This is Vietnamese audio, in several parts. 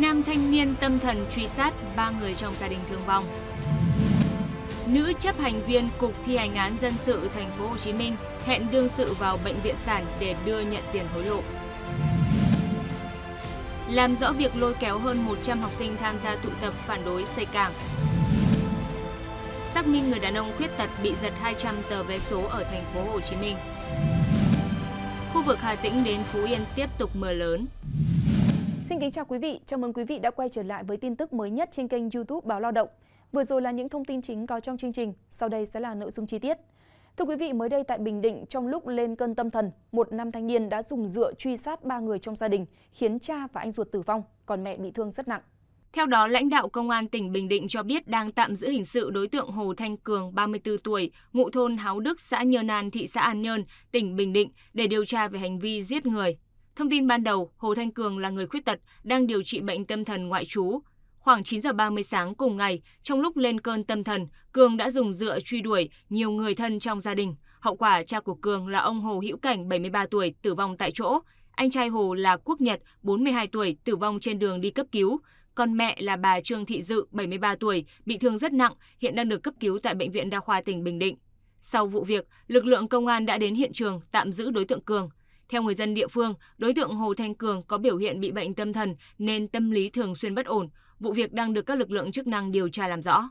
Nam thanh niên tâm thần truy sát ba người trong gia đình thương vong. Nữ chấp hành viên Cục thi hành án dân sự thành phố Hồ Chí Minh hẹn đương sự vào bệnh viện sản để đưa nhận tiền hối lộ. Làm rõ việc lôi kéo hơn 100 học sinh tham gia tụ tập phản đối xây cảng. Xác minh người đàn ông khuyết tật bị giật 200 tờ vé số ở thành phố Hồ Chí Minh. Khu vực Hà Tĩnh đến Phú Yên tiếp tục mưa lớn, Xin kính chào quý vị, chào mừng quý vị đã quay trở lại với tin tức mới nhất trên kênh YouTube Báo Lao động. Vừa rồi là những thông tin chính có trong chương trình, sau đây sẽ là nội dung chi tiết. Thưa quý vị, mới đây tại Bình Định, trong lúc lên cơn tâm thần, một nam thanh niên đã dùng dựa truy sát ba người trong gia đình, khiến cha và anh ruột tử vong, còn mẹ bị thương rất nặng. Theo đó, lãnh đạo Công an tỉnh Bình Định cho biết đang tạm giữ hình sự đối tượng Hồ Thanh Cường, 34 tuổi, ngụ thôn Háo Đức, xã Nhơn An, thị xã An Nhơn, tỉnh Bình Định để điều tra về hành vi giết người. Thông tin ban đầu, Hồ Thanh Cường là người khuyết tật, đang điều trị bệnh tâm thần ngoại trú. Khoảng 9 giờ 30 sáng cùng ngày, trong lúc lên cơn tâm thần, Cường đã dùng dựa truy đuổi nhiều người thân trong gia đình. Hậu quả cha của Cường là ông Hồ Hữu Cảnh 73 tuổi tử vong tại chỗ. Anh trai Hồ là Quốc Nhật 42 tuổi tử vong trên đường đi cấp cứu. Còn mẹ là bà Trương Thị Dự 73 tuổi bị thương rất nặng, hiện đang được cấp cứu tại bệnh viện đa khoa tỉnh Bình Định. Sau vụ việc, lực lượng công an đã đến hiện trường tạm giữ đối tượng Cường. Theo người dân địa phương, đối tượng Hồ Thanh Cường có biểu hiện bị bệnh tâm thần nên tâm lý thường xuyên bất ổn. Vụ việc đang được các lực lượng chức năng điều tra làm rõ.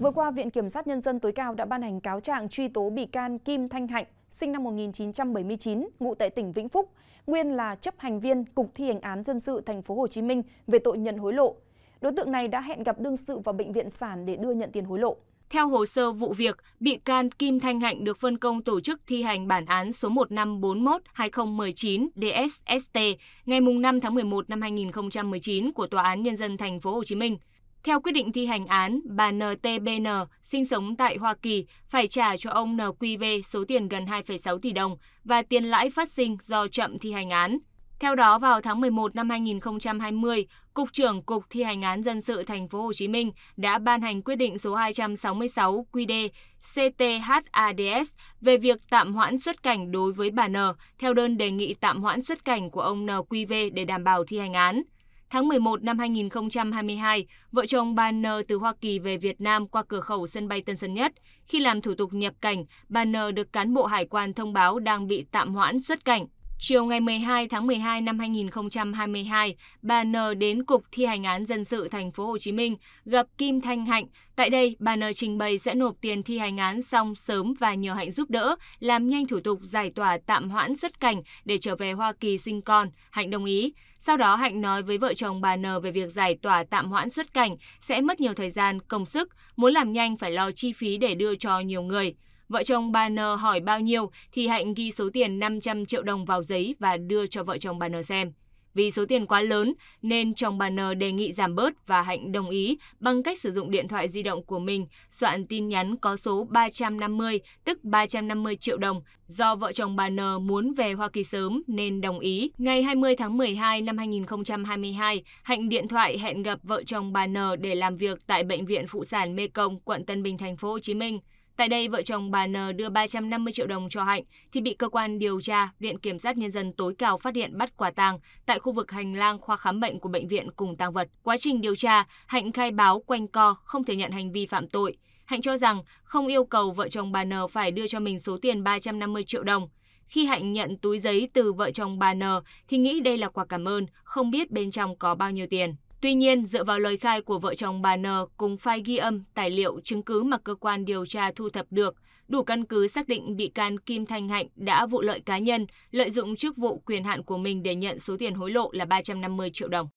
Vừa qua, Viện Kiểm sát Nhân dân tối cao đã ban hành cáo trạng truy tố bị can Kim Thanh Hạnh, sinh năm 1979, ngụ tại tỉnh Vĩnh Phúc, nguyên là chấp hành viên Cục thi hành án dân sự thành phố Hồ Chí Minh về tội nhận hối lộ. Đối tượng này đã hẹn gặp đương sự vào bệnh viện sản để đưa nhận tiền hối lộ. Theo hồ sơ vụ việc, bị can Kim Thanh Hạnh được phân công tổ chức thi hành bản án số 1541-2019 DSST ngày 5 tháng 11 năm 2019 của Tòa án Nhân dân Thành phố Hồ Chí Minh. Theo quyết định thi hành án, bà NTBN sinh sống tại Hoa Kỳ phải trả cho ông NQV số tiền gần 2,6 tỷ đồng và tiền lãi phát sinh do chậm thi hành án. Theo đó, vào tháng 11 năm 2020, Cục trưởng Cục Thi hành án dân sự Thành phố Hồ Chí Minh đã ban hành quyết định số 266 QĐ CTHADS về việc tạm hoãn xuất cảnh đối với bà N theo đơn đề nghị tạm hoãn xuất cảnh của ông NQV để đảm bảo thi hành án. Tháng 11 năm 2022, vợ chồng bà N từ Hoa Kỳ về Việt Nam qua cửa khẩu sân bay Tân Sơn Nhất. Khi làm thủ tục nhập cảnh, bà N được cán bộ hải quan thông báo đang bị tạm hoãn xuất cảnh Chiều ngày 12 tháng 12 năm 2022, bà N đến Cục Thi hành án dân sự thành phố Hồ Chí Minh gặp Kim Thanh Hạnh. Tại đây, bà N trình bày sẽ nộp tiền thi hành án xong sớm và nhờ Hạnh giúp đỡ, làm nhanh thủ tục giải tỏa tạm hoãn xuất cảnh để trở về Hoa Kỳ sinh con. Hạnh đồng ý. Sau đó Hạnh nói với vợ chồng bà N về việc giải tỏa tạm hoãn xuất cảnh sẽ mất nhiều thời gian, công sức, muốn làm nhanh phải lo chi phí để đưa cho nhiều người. Vợ chồng bà N hỏi bao nhiêu thì Hạnh ghi số tiền 500 triệu đồng vào giấy và đưa cho vợ chồng bà N xem. Vì số tiền quá lớn nên chồng bà N đề nghị giảm bớt và Hạnh đồng ý bằng cách sử dụng điện thoại di động của mình soạn tin nhắn có số 350 tức 350 triệu đồng. Do vợ chồng bà N muốn về Hoa Kỳ sớm nên đồng ý. Ngày 20 tháng 12 năm 2022, Hạnh điện thoại hẹn gặp vợ chồng bà N để làm việc tại bệnh viện phụ sản Mê Công, quận Tân Bình thành phố Hồ Chí Minh. Tại đây, vợ chồng bà N đưa 350 triệu đồng cho Hạnh thì bị cơ quan điều tra Viện Kiểm sát Nhân dân tối cao phát hiện bắt quả tang tại khu vực hành lang khoa khám bệnh của bệnh viện cùng tăng vật. Quá trình điều tra, Hạnh khai báo quanh co, không thừa nhận hành vi phạm tội. Hạnh cho rằng không yêu cầu vợ chồng bà N phải đưa cho mình số tiền 350 triệu đồng. Khi Hạnh nhận túi giấy từ vợ chồng bà N thì nghĩ đây là quà cảm ơn, không biết bên trong có bao nhiêu tiền. Tuy nhiên, dựa vào lời khai của vợ chồng bà N cùng file ghi âm, tài liệu, chứng cứ mà cơ quan điều tra thu thập được, đủ căn cứ xác định bị can Kim Thanh Hạnh đã vụ lợi cá nhân, lợi dụng chức vụ quyền hạn của mình để nhận số tiền hối lộ là 350 triệu đồng.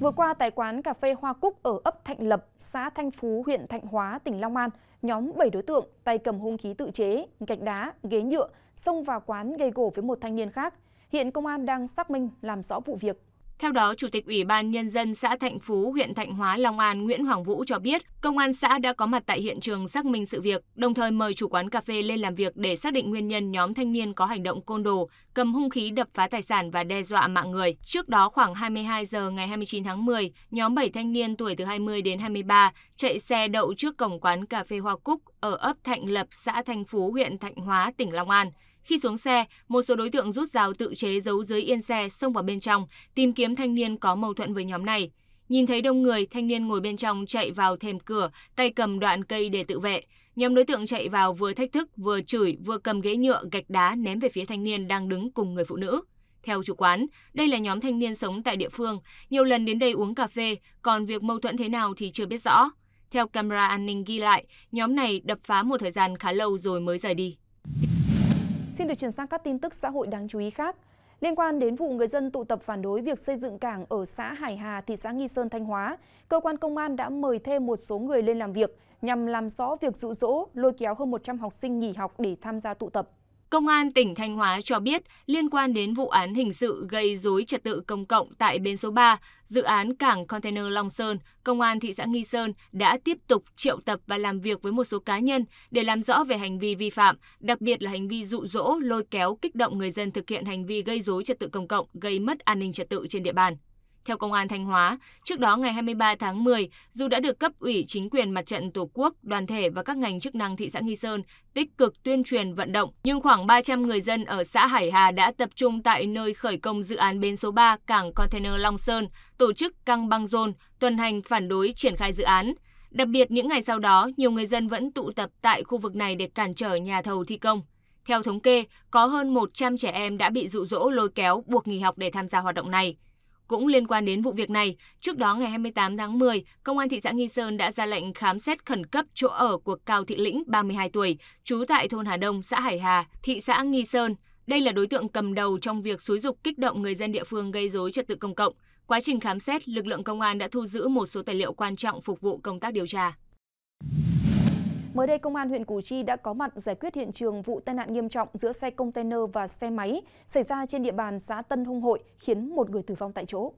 Vừa qua, tại quán cà phê Hoa Cúc ở ấp Thạnh Lập, xã Thanh Phú, huyện Thạnh Hóa, tỉnh Long An, nhóm 7 đối tượng tay cầm hung khí tự chế, gạch đá, ghế nhựa xông vào quán gây gổ với một thanh niên khác. Hiện công an đang xác minh làm rõ vụ việc. Theo đó, Chủ tịch Ủy ban Nhân dân xã Thạnh Phú, huyện Thạnh Hóa, Long An Nguyễn Hoàng Vũ cho biết, công an xã đã có mặt tại hiện trường xác minh sự việc, đồng thời mời chủ quán cà phê lên làm việc để xác định nguyên nhân nhóm thanh niên có hành động côn đồ, cầm hung khí đập phá tài sản và đe dọa mạng người. Trước đó khoảng 22 giờ ngày 29 tháng 10, nhóm 7 thanh niên tuổi từ 20 đến 23 chạy xe đậu trước cổng quán cà phê Hoa Cúc ở ấp Thạnh Lập, xã Thanh Phú, huyện Thạnh Hóa, tỉnh Long An. Khi xuống xe, một số đối tượng rút dao tự chế giấu dưới yên xe xông vào bên trong, tìm kiếm thanh niên có mâu thuẫn với nhóm này. Nhìn thấy đông người, thanh niên ngồi bên trong chạy vào thềm cửa, tay cầm đoạn cây để tự vệ. Nhóm đối tượng chạy vào vừa thách thức, vừa chửi, vừa cầm ghế nhựa, gạch đá ném về phía thanh niên đang đứng cùng người phụ nữ. Theo chủ quán, đây là nhóm thanh niên sống tại địa phương, nhiều lần đến đây uống cà phê, còn việc mâu thuẫn thế nào thì chưa biết rõ. Theo camera an ninh ghi lại, nhóm này đập phá một thời gian khá lâu rồi mới rời đi. Xin được chuyển sang các tin tức xã hội đáng chú ý khác. Liên quan đến vụ người dân tụ tập phản đối việc xây dựng cảng ở xã Hải Hà, thị xã Nghi Sơn, Thanh Hóa, cơ quan công an đã mời thêm một số người lên làm việc nhằm làm rõ việc dụ dỗ, lôi kéo hơn 100 học sinh nghỉ học để tham gia tụ tập. Công an tỉnh Thanh Hóa cho biết liên quan đến vụ án hình sự gây dối trật tự công cộng tại bên số 3, dự án cảng container Long Sơn, Công an thị xã Nghi Sơn đã tiếp tục triệu tập và làm việc với một số cá nhân để làm rõ về hành vi vi phạm, đặc biệt là hành vi dụ dỗ, lôi kéo, kích động người dân thực hiện hành vi gây dối trật tự công cộng, gây mất an ninh trật tự trên địa bàn. Theo Công an Thanh Hóa, trước đó ngày 23 tháng 10, dù đã được cấp ủy chính quyền mặt trận Tổ quốc, đoàn thể và các ngành chức năng thị xã Nghi Sơn tích cực tuyên truyền vận động, nhưng khoảng 300 người dân ở xã Hải Hà đã tập trung tại nơi khởi công dự án bến số 3 cảng container Long Sơn, tổ chức căng băng rôn, tuần hành phản đối triển khai dự án. Đặc biệt những ngày sau đó, nhiều người dân vẫn tụ tập tại khu vực này để cản trở nhà thầu thi công. Theo thống kê, có hơn 100 trẻ em đã bị dụ dỗ lôi kéo buộc nghỉ học để tham gia hoạt động này. Cũng liên quan đến vụ việc này, trước đó ngày 28 tháng 10, Công an thị xã Nghi Sơn đã ra lệnh khám xét khẩn cấp chỗ ở của Cao Thị Lĩnh, 32 tuổi, trú tại thôn Hà Đông, xã Hải Hà, thị xã Nghi Sơn. Đây là đối tượng cầm đầu trong việc xúi dục kích động người dân địa phương gây rối trật tự công cộng. Quá trình khám xét, lực lượng công an đã thu giữ một số tài liệu quan trọng phục vụ công tác điều tra. Mới đây, Công an huyện Củ Chi đã có mặt giải quyết hiện trường vụ tai nạn nghiêm trọng giữa xe container và xe máy xảy ra trên địa bàn xã Tân Hung Hội, khiến một người tử vong tại chỗ.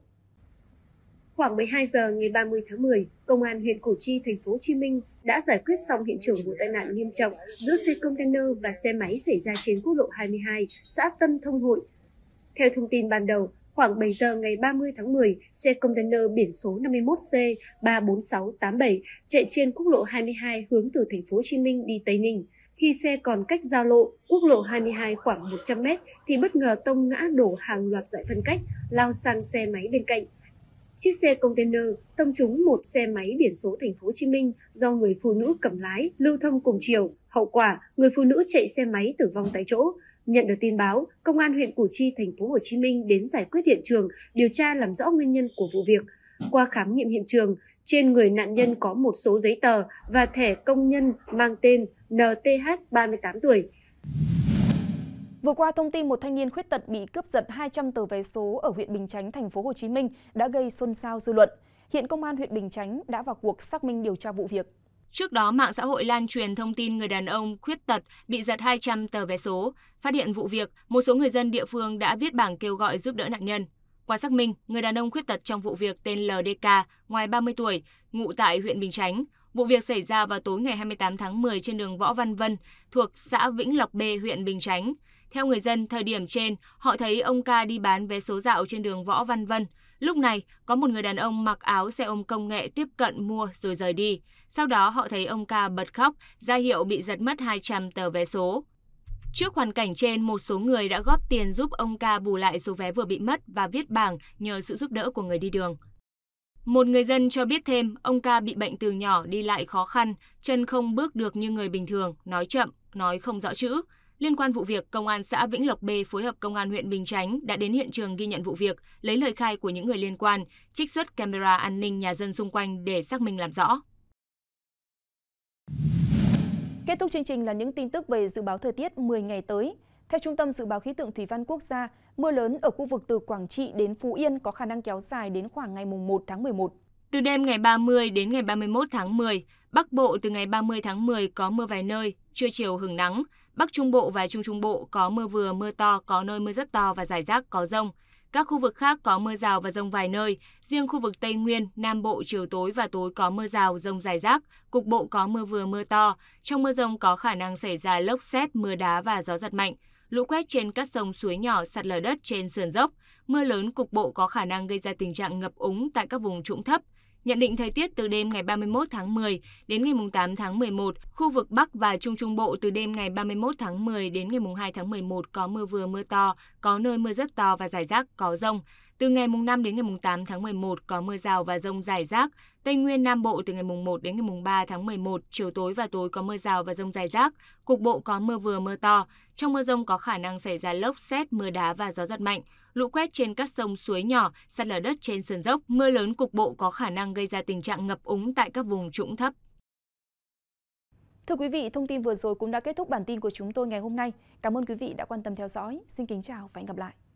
Khoảng 12 giờ ngày 30 tháng 10, Công an huyện Củ Chi, thành phố Hồ Chí Minh đã giải quyết xong hiện trường vụ tai nạn nghiêm trọng giữa xe container và xe máy xảy ra trên quốc lộ 22, xã Tân Thông Hội. Theo thông tin ban đầu, Khoảng 7 giờ ngày 30 tháng 10, xe container biển số 51C34687 chạy trên quốc lộ 22 hướng từ thành phố Hồ Chí Minh đi Tây Ninh. Khi xe còn cách giao lộ, quốc lộ 22 khoảng 100 mét thì bất ngờ tông ngã đổ hàng loạt giải phân cách, lao sang xe máy bên cạnh. Chiếc xe container tông trúng một xe máy biển số thành phố Hồ Chí Minh do người phụ nữ cầm lái lưu thông cùng chiều. Hậu quả, người phụ nữ chạy xe máy tử vong tại chỗ, Nhận được tin báo, công an huyện Củ Chi, thành phố Hồ Chí Minh đến giải quyết hiện trường, điều tra làm rõ nguyên nhân của vụ việc. Qua khám nghiệm hiện trường, trên người nạn nhân có một số giấy tờ và thẻ công nhân mang tên NTH 38 tuổi. Vừa qua, thông tin một thanh niên khuyết tật bị cướp giật 200 tờ vé số ở huyện Bình Chánh, thành phố Hồ Chí Minh đã gây xôn xao dư luận. Hiện công an huyện Bình Chánh đã vào cuộc xác minh điều tra vụ việc. Trước đó, mạng xã hội lan truyền thông tin người đàn ông khuyết tật bị giật 200 tờ vé số. Phát hiện vụ việc, một số người dân địa phương đã viết bảng kêu gọi giúp đỡ nạn nhân. Qua xác minh, người đàn ông khuyết tật trong vụ việc tên LDK, ngoài 30 tuổi, ngụ tại huyện Bình Chánh. Vụ việc xảy ra vào tối ngày 28 tháng 10 trên đường Võ Văn Vân, thuộc xã Vĩnh Lộc B, huyện Bình Chánh. Theo người dân, thời điểm trên, họ thấy ông ca đi bán vé số dạo trên đường Võ Văn Vân. Lúc này, có một người đàn ông mặc áo xe ôm công nghệ tiếp cận mua rồi rời đi. Sau đó họ thấy ông ca bật khóc, ra hiệu bị giật mất 200 tờ vé số. Trước hoàn cảnh trên, một số người đã góp tiền giúp ông ca bù lại số vé vừa bị mất và viết bảng nhờ sự giúp đỡ của người đi đường. Một người dân cho biết thêm, ông ca bị bệnh từ nhỏ đi lại khó khăn, chân không bước được như người bình thường, nói chậm, nói không rõ chữ. Liên quan vụ việc, Công an xã Vĩnh Lộc B phối hợp Công an huyện Bình Chánh đã đến hiện trường ghi nhận vụ việc, lấy lời khai của những người liên quan, trích xuất camera an ninh nhà dân xung quanh để xác minh làm rõ. Kết thúc chương trình là những tin tức về dự báo thời tiết 10 ngày tới. Theo Trung tâm Dự báo Khí tượng Thủy văn Quốc gia, mưa lớn ở khu vực từ Quảng Trị đến Phú Yên có khả năng kéo dài đến khoảng ngày 1 tháng 11. Từ đêm ngày 30 đến ngày 31 tháng 10, Bắc Bộ từ ngày 30 tháng 10 có mưa vài nơi, trưa chiều hứng nắng, Bắc Trung Bộ và Trung Trung Bộ có mưa vừa, mưa to, có nơi mưa rất to và rải rác có rông. Các khu vực khác có mưa rào và rông vài nơi. Riêng khu vực Tây Nguyên, Nam Bộ chiều tối và tối có mưa rào, rông rải rác. Cục bộ có mưa vừa, mưa to. Trong mưa rông có khả năng xảy ra lốc xét, mưa đá và gió giật mạnh. Lũ quét trên các sông suối nhỏ, sạt lở đất trên sườn dốc. Mưa lớn cục bộ có khả năng gây ra tình trạng ngập úng tại các vùng trũng thấp, Nhận định thời tiết từ đêm ngày 31 tháng 10 đến ngày 8 tháng 11, khu vực Bắc và Trung Trung Bộ từ đêm ngày 31 tháng 10 đến ngày 2 tháng 11 có mưa vừa mưa to, có nơi mưa rất to và rải rác, có rông. Từ ngày mùng 5 đến ngày mùng 8 tháng 11 có mưa rào và rông rải rác. Tây Nguyên Nam Bộ từ ngày mùng 1 đến ngày mùng 3 tháng 11, chiều tối và tối có mưa rào và rông rải rác. Cục bộ có mưa vừa mưa to. Trong mưa rông có khả năng xảy ra lốc, xét, mưa đá và gió giật mạnh. Lũ quét trên các sông suối nhỏ, sạt lở đất trên sườn dốc. Mưa lớn cục bộ có khả năng gây ra tình trạng ngập úng tại các vùng trũng thấp. Thưa quý vị, thông tin vừa rồi cũng đã kết thúc bản tin của chúng tôi ngày hôm nay. Cảm ơn quý vị đã quan tâm theo dõi. Xin kính chào và hẹn gặp lại.